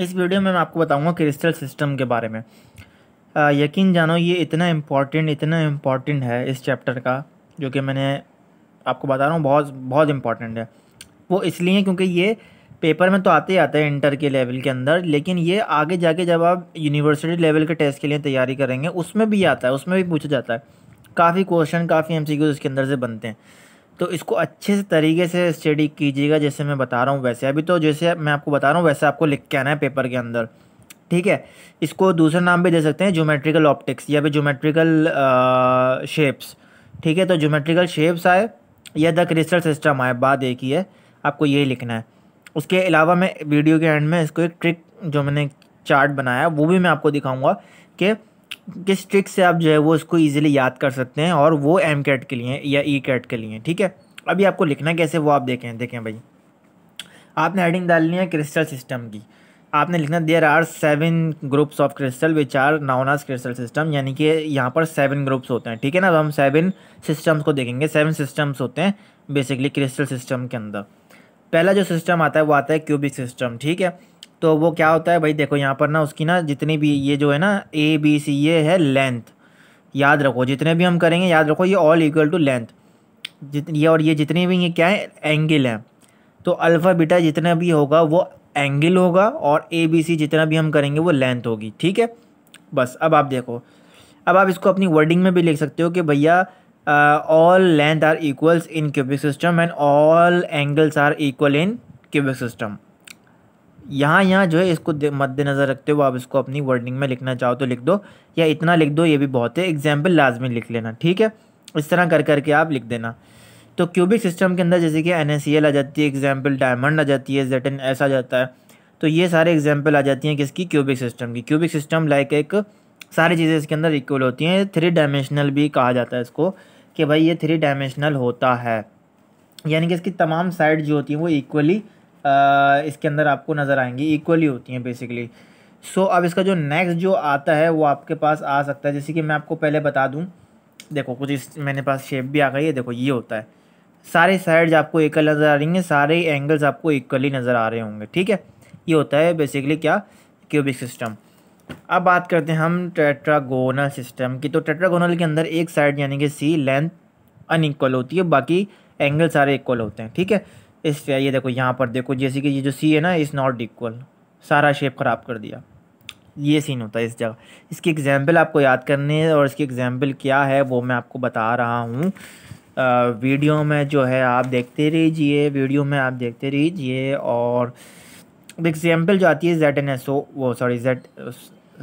इस वीडियो में मैं आपको बताऊंगा क्रिस्टल सिस्टम के बारे में आ, यकीन जानो ये इतना इम्पॉर्टेंट इतना इम्पॉर्टेंट है इस चैप्टर का जो कि मैंने आपको बता रहा हूँ बहुत बहुत इम्पॉर्टेंट है वो इसलिए क्योंकि ये पेपर में तो आते ही आते हैं इंटर के लेवल के अंदर लेकिन ये आगे जाके जब आप यूनिवर्सिटी लेवल के टेस्ट के लिए तैयारी करेंगे उसमें भी आता है उसमें भी पूछा जाता है काफ़ी क्वेश्चन काफ़ी एम सी उसके अंदर से बनते हैं तो इसको अच्छे से तरीके से स्टडी कीजिएगा जैसे मैं बता रहा हूँ वैसे अभी तो जैसे मैं आपको बता रहा हूँ वैसे आपको लिख के आना है पेपर के अंदर ठीक है इसको दूसरा नाम भी दे सकते हैं जोमेट्रिकल ऑप्टिक्स या फिर जोमेट्रिकल शेप्स ठीक है तो जोमेट्रिकल शेप्स आए या द क्रिस्टल सिस्टम आए बात एक ही है आपको ये लिखना है उसके अलावा मैं वीडियो के एंड में इसको एक ट्रिक जो मैंने चार्ट बनाया वो भी मैं आपको दिखाऊँगा कि किस ट्रिक से आप जो है वो उसको ईजिली याद कर सकते हैं और वो एम कैट के लिए या ई e कैट के लिए ठीक है अभी आपको लिखना कैसे वो आप देखें देखें भाई आपने हेडिंग डालनी है क्रिस्टल सिस्टम की आपने लिखना there are seven groups of crystal which are known as crystal system यानी कि यहाँ पर सेवन ग्रुप्स होते हैं ठीक है ना अब हम सेवन सिस्टम्स को देखेंगे सेवन सिस्टम्स होते हैं बेसिकली क्रिस्टल सिस्टम के अंदर पहला जो सिस्टम आता है वो आता है क्यूबिक सिस्टम ठीक है तो वो क्या होता है भाई देखो यहाँ पर ना उसकी ना जितनी भी ये जो है ना ए बी सी ये है लेंथ याद रखो जितने भी हम करेंगे याद रखो ये ऑल इक्वल टू लेंथ ये और ये जितने भी ये क्या है एंगल हैं तो अल्फ़ा बीटा जितना भी होगा वो एंगल होगा और ए बी सी जितना भी हम करेंगे वो लेंथ होगी ठीक है बस अब आप देखो अब आप इसको अपनी वर्डिंग में भी लिख सकते हो कि भैया all length are equals in cubic system and all angles are equal in cubic system यहाँ यहाँ जो है इसको मद्देनज़र रखते हुए आप इसको अपनी वर्डिंग में लिखना चाहो तो लिख दो या इतना लिख दो ये भी बहुत है एग्जाम्पल लाजमी लिख लेना ठीक है इस तरह कर करके आप लिख देना तो क्यूबिक सिस्टम के अंदर जैसे कि एन आ जाती है एग्जाम्पल डायमंड आ जाती है जेट ऐसा एस आ जाता है तो ये सारे एग्जाम्पल आ जाती हैं किसकी क्यूबिक सिस्टम की क्यूबिक सिस्टम लाइक एक सारी चीज़ें इसके अंदर इक्वल होती हैं थ्री डायमेंशनल भी कहा जाता है इसको कि भाई ये थ्री डायमेंशनल होता है यानी कि इसकी तमाम साइड जो होती हैं वो इक्वली इसके अंदर आपको नज़र आएंगी इक्वली होती हैं बेसिकली सो अब इसका जो नेक्स्ट जो आता है वो आपके पास आ सकता है जैसे कि मैं आपको पहले बता दूँ देखो कुछ इस मैंने पास शेप भी आ गई है देखो ये होता है सारे साइड्स आपको एक नज़र आ रही हैं सारे एंगल्स आपको इक्वली नज़र आ रहे होंगे ठीक है ये होता है बेसिकली क्या क्यूबिक सिस्टम अब बात करते हैं हम टेट्रागोनल सिस्टम की तो टेट्रागोनल के अंदर एक साइड यानी कि सी लेंथ अनइक्वल होती है बाकी एंगल सारे इक्वल होते हैं ठीक है इस ये देखो यहाँ पर देखो जैसे कि ये जो सी है ना इज़ नॉट इक्वल सारा शेप ख़राब कर दिया ये सीन होता है इस जगह इसकी एग्ज़ाम्पल आपको याद करने है और इसकी एग्ज़ाम्पल क्या है वो मैं आपको बता रहा हूँ वीडियो में जो है आप देखते रहिए वीडियो में आप देखते रहिए और एग्ज़ाम्पल जो आती है जेड एन एस ओ वो सॉरी जेड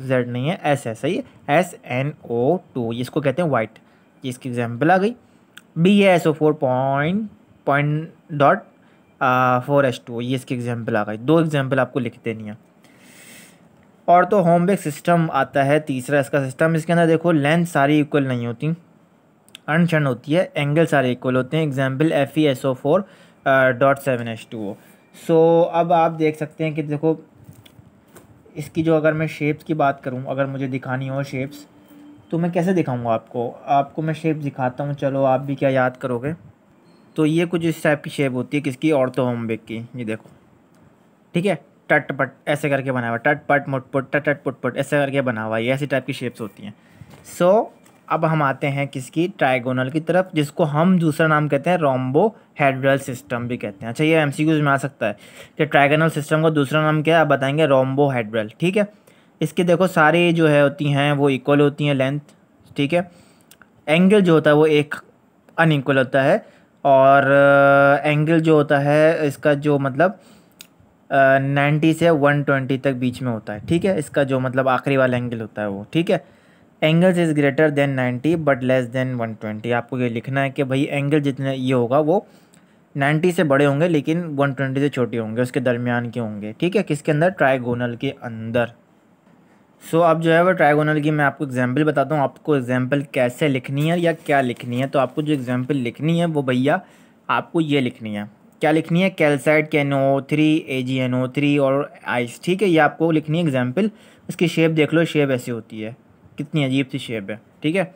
जेड नहीं है एस एस सही एस एन ओ टू इसको कहते हैं वाइट ये इसकी एग्ज़ाम्पल आ गई बी है S O four point point dot four H two ये इसकी एग्जाम्पल आ गई दो एग्जाम्पल आपको लिख देनी है और तो होम बेक सिस्टम आता है तीसरा इसका सिस्टम इसके अंदर देखो लेंथ सारी इक्वल नहीं होती अनशन होती है एंगल सारे इक्वल होते हैं example F E S O four dot seven H two O so अब आप देख सकते हैं कि देखो इसकी जो अगर मैं शेप्स की बात करूं अगर मुझे दिखानी हो शेप्स तो मैं कैसे दिखाऊंगा आपको आपको मैं शेप दिखाता हूं चलो आप भी क्या याद करोगे तो ये कुछ इस टाइप की शेप होती है किसकी औरतों की ये देखो ठीक है टट पट ऐसे करके बना हुआ टट टट मुटपुट पुट पुट ऐसे करके बना हुआ ये ऐसी टाइप की शेप्स होती हैं सो so, अब हम आते हैं किसकी ट्राइगोनल की तरफ जिसको हम दूसरा नाम कहते हैं रोम्बो हेड्रल सिस्टम भी कहते हैं अच्छा ये एम में आ सकता है कि ट्राइगोनल सिस्टम का दूसरा नाम क्या है आप बताएंगे रोम्बो हेड्रल ठीक है इसके देखो सारे जो है होती हैं वो इक्वल होती हैं लेंथ ठीक है एंगल जो होता है वो एक अनइक्वल होता है और एंगल जो होता है इसका जो मतलब नाइन्टी से वन ट्वेंटी तक बीच में होता है ठीक है इसका जो मतलब आखिरी वाला एंगल होता है वो ठीक है angles is greater than ninety but less than one twenty आपको ये लिखना है कि भाई एंगल जितने ये होगा वो नाइन्टी से बड़े होंगे लेकिन वन ट्वेंटी से छोटे होंगे उसके दरमियान के होंगे ठीक है किसके अंदर ट्राइगोनल के अंदर सो so, अब जो है वो ट्राइगोनल की मैं आपको एग्जाम्पल बताता हूँ आपको एग्जांपल कैसे लिखनी है या क्या लिखनी है तो आपको जो एग्जाम्पल लिखनी है वो भैया आपको ये लिखनी है क्या लिखनी है calcite K N O three A G N O three और आइस ठीक है ये आपको लिखनी है एग्जाम्पल इसकी शेप देख लो शेप ऐसी होती है कितनी अजीब सी शेप है ठीक है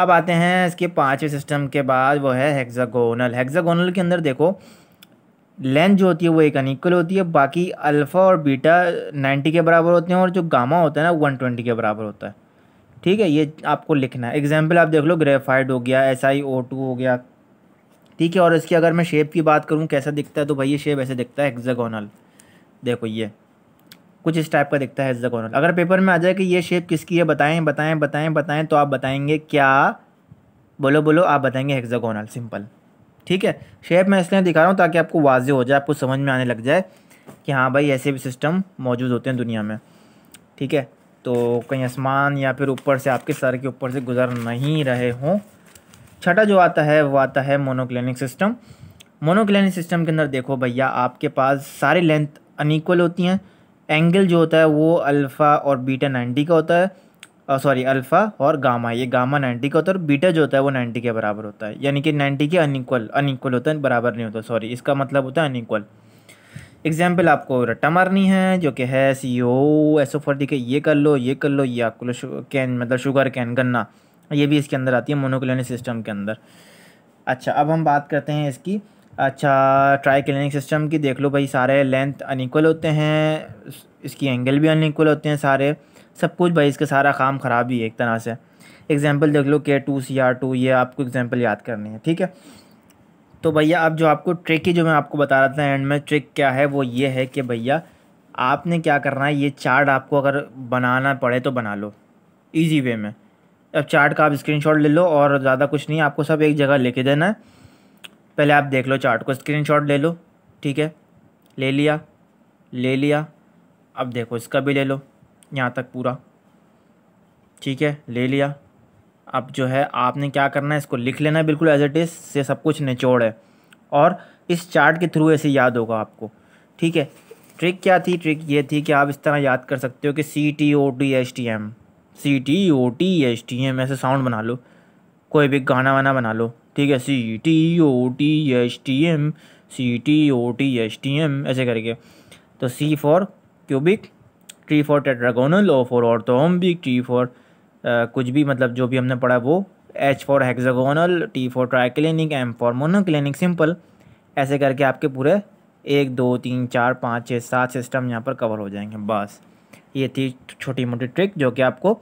अब आते हैं इसके पाँचवें सिस्टम के बाद वो है हेक्जागोनल हेक्जागोनल के अंदर देखो लेंथ जो होती है वो एक अनिक्वल होती है बाकी अल्फ़ा और बीटा नाइन्टी के बराबर होते हैं और जो गामा होता है ना वन ट्वेंटी के बराबर होता है ठीक है ये आपको लिखना है एग्जाम्पल आप देख लो ग्रेफाइड हो गया एस आई ओ टू हो गया ठीक है और इसकी अगर मैं शेप की बात करूँ कैसा दिखता है तो भाई ये शेप ऐसे दिखता है एक्जेगोनल देखो ये कुछ इस टाइप का दिखता है एक्जेगोनल अगर पेपर में आ जाए कि ये शेप किसकी है बताएं बताएं बताएं बताएं तो आप बताएंगे क्या बोलो बोलो आप बताएंगे हेक्सागोनल सिंपल ठीक है शेप मैं इसलिए दिखा रहा हूँ ताकि आपको वाजे हो जाए आपको समझ में आने लग जाए कि हाँ भाई ऐसे भी सिस्टम मौजूद होते हैं दुनिया में ठीक है तो कहीं आसमान या फिर ऊपर से आपके सर के ऊपर से गुजर नहीं रहे हों छठा जो आता है वो आता है मोनोक्लिनिक सिस्टम मोनोक्लिनिक सिस्टम के अंदर देखो भैया आपके पास सारे लेंथ अनइक्वल होती हैं एंगल जो होता है वो अल्फ़ा और बीटा नाइन्टी का होता है सॉरी अल्फ़ा और गामा ये गामा नाइन्टी का होता है और बीटा जो होता है वो नाइन्टी के बराबर होता है यानी कि नाइन्टी के अनइक्वल अनइक्वल होता है बराबर नहीं होता सॉरी इसका मतलब होता है अनइक्वल एग्जाम्पल आपको रट्टा मारनी है जो कि है सी ओ एस ओ फोर्टी के ये कर लो ये कर लो ये आपको कैन मतलब शुगर कैन गन्ना ये भी इसके अंदर आती है मोनोक्लिनिक सिस्टम के अंदर अच्छा अब हम बात करते हैं इसकी अच्छा ट्राई क्लिनिक सिस्टम की देख लो भाई सारे लेंथ अनइक्वल होते हैं इसकी एंगल भी अनइक्वल होते हैं सारे सब कुछ भाई इसका सारा काम ख़राब ही है एक तरह से एग्ज़ाम्पल देख लो के टू सी आर टू ये आपको एग्ज़ाम्पल याद करनी है ठीक है तो भैया अब जो आपको ट्रिक ही जो मैं आपको बता रहा था एंड में ट्रिक क्या है वो ये है कि भैया आपने क्या करना है ये चार्ट आपको अगर बनाना पड़े तो बना लो ईजी वे में अब चार्ट का आप स्क्रीनशॉट ले लो और ज़्यादा कुछ नहीं आपको सब एक जगह लेके देना है पहले आप देख लो चार्ट को स्क्रीनशॉट ले लो ठीक है ले लिया ले लिया अब देखो इसका भी ले लो यहाँ तक पूरा ठीक है ले लिया अब जो है आपने क्या करना है इसको लिख लेना है बिल्कुल एज इट इज़ से सब कुछ निचोड़ है और इस चार्ट के थ्रू ऐसे याद होगा आपको ठीक है ट्रिक क्या थी ट्रिक ये थी कि आप इस तरह याद कर सकते हो कि C T O T H T M C T O T H T M ऐसे साउंड बना लो कोई भी गाना वाना बना लो ठीक है C T O T H T M C T O T H T M ऐसे करके तो C for cubic T for tetragonal O for orthorhombic T for कुछ भी मतलब जो भी हमने पढ़ा वो H for hexagonal T for triclinic M for monoclinic simple ऐसे करके आपके पूरे एक दो तीन चार पाँच छः सात सिस्टम यहाँ पर कवर हो जाएंगे बस ये थी छोटी मोटी ट्रिक जो कि आपको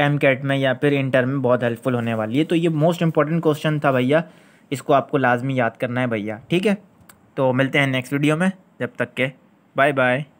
एम कैट में या फिर इंटर में बहुत हेल्पफुल होने वाली है तो ये मोस्ट इंपॉर्टेंट क्वेश्चन था भैया इसको आपको लाजमी याद करना है भैया ठीक है तो मिलते हैं नेक्स्ट वीडियो में जब तक के बाय बाय